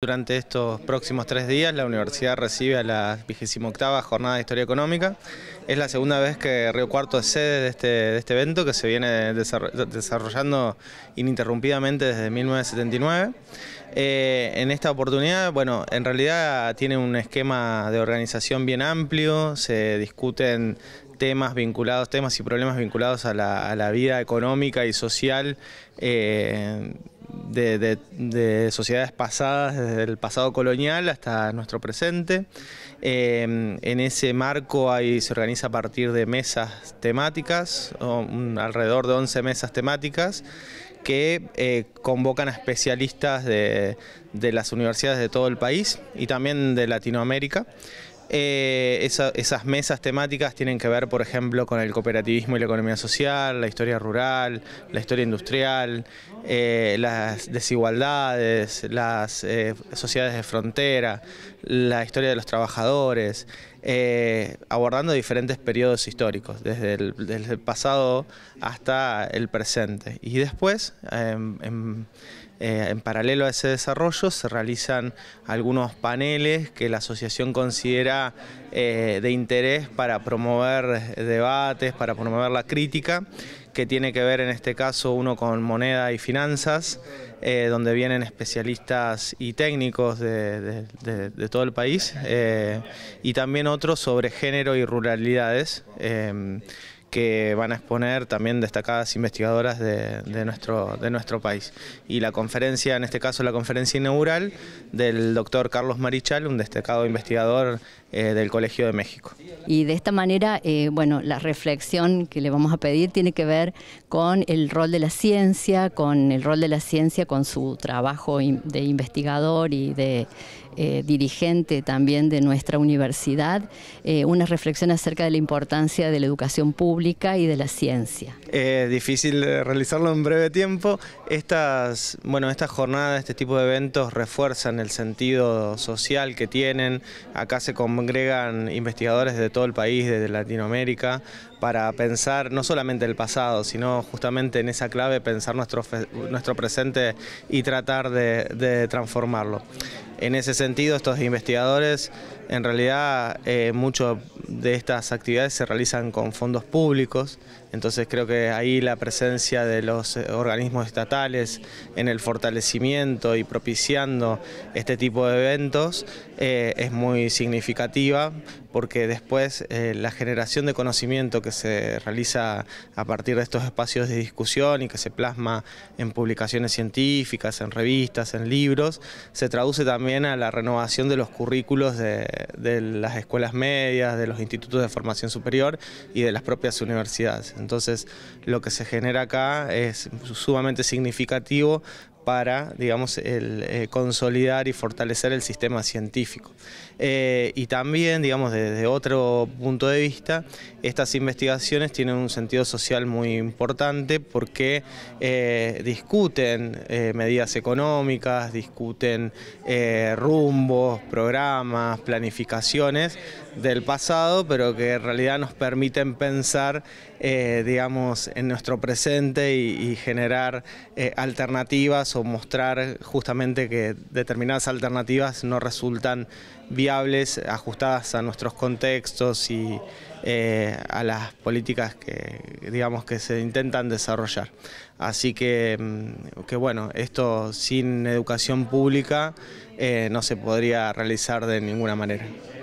Durante estos próximos tres días la universidad recibe a la 28 Jornada de Historia Económica. Es la segunda vez que Río Cuarto es sede de este, este evento que se viene desarrollando ininterrumpidamente desde 1979. Eh, en esta oportunidad, bueno, en realidad tiene un esquema de organización bien amplio, se discuten temas vinculados, temas y problemas vinculados a la, vida económica y social eh, de, sociedades pasadas, desde el pasado colonial hasta nuestro presente. Em, en ese marco se organiza a partir de mesas temáticas, alrededor de 11 mesas temáticas, que eh, convocan a especialistas de, las universidades de todo el país y también de Latinoamérica. Eh, esas mesas temáticas tienen que ver, por ejemplo, con el cooperativismo y la economía social, la historia rural, la historia industrial, eh, las desigualdades, las eh, sociedades de frontera, la historia de los trabajadores, eh, abordando diferentes periodos históricos, desde el, pasado hasta el presente. Y después, em, em, en paralelo a ese desarrollo, se realizan algunos paneles que la asociación considera de interés para promover debates, para promover la crítica que tiene que ver en este caso uno con moneda y finanzas, eh, donde vienen especialistas y técnicos de, de, todo el país, eh, y también otro sobre género y ruralidades eh, que van a exponer también destacadas investigadoras de, nuestro, de nuestro país. Y la conferencia, en este caso la conferencia inaugural, del doctor Carlos Marichal, un destacado investigador eh, del Colegio de México. Y de esta manera, eh, bueno, la reflexión que le vamos a pedir tiene que ver con el rol de la ciencia, con el rol de la ciencia, con su trabajo de investigador y de eh, dirigente también de nuestra universidad, eh, una reflexión acerca de la importancia de la educación pública y de la ciencia. Eh, difícil eh, realizarlo en breve tiempo. Estas, bueno, estas jornadas, este tipo de eventos refuerzan el sentido social que tienen. Acá se congregan investigadores de todo el país, desde Latinoamérica, para pensar no solamente el pasado, sino justamente en esa clave pensar nuestro, nuestro presente y tratar de, de transformarlo. En ese sentido, sentido estos investigadores en realidad eh, mucho de estas actividades se realizan con fondos públicos, entonces creo que ahí la presencia de los eh, organismos estatales en el fortalecimiento y propiciando este tipo de eventos eh, es muy significativa porque después eh, la generación de conocimiento que se realiza a partir de estos espacios de discusión y que se plasma en publicaciones científicas, en revistas, en libros, se traduce también a la renovación de los currículos de, de las escuelas medias, de los institutos de formación superior y de las propias universidades. Entonces, lo que se genera acá es sumamente significativo para, digamos, eh, consolidar y fortalecer el sistema científico. Eh, y también, digamos, desde otro punto de vista, estas investigaciones tienen un sentido social muy importante porque eh, discuten medidas económicas, discuten rumbos, programas, planificaciones del pasado, pero que en realidad nos permiten pensar, digamos, en nuestro presente y generar alternativas mostrar justamente que determinadas alternativas no resultan viables, ajustadas a nuestros contextos y eh, a las políticas que, digamos, que se intentan desarrollar. Así que, mm, bueno, esto sin educación pública eh, no se podría realizar de ninguna manera.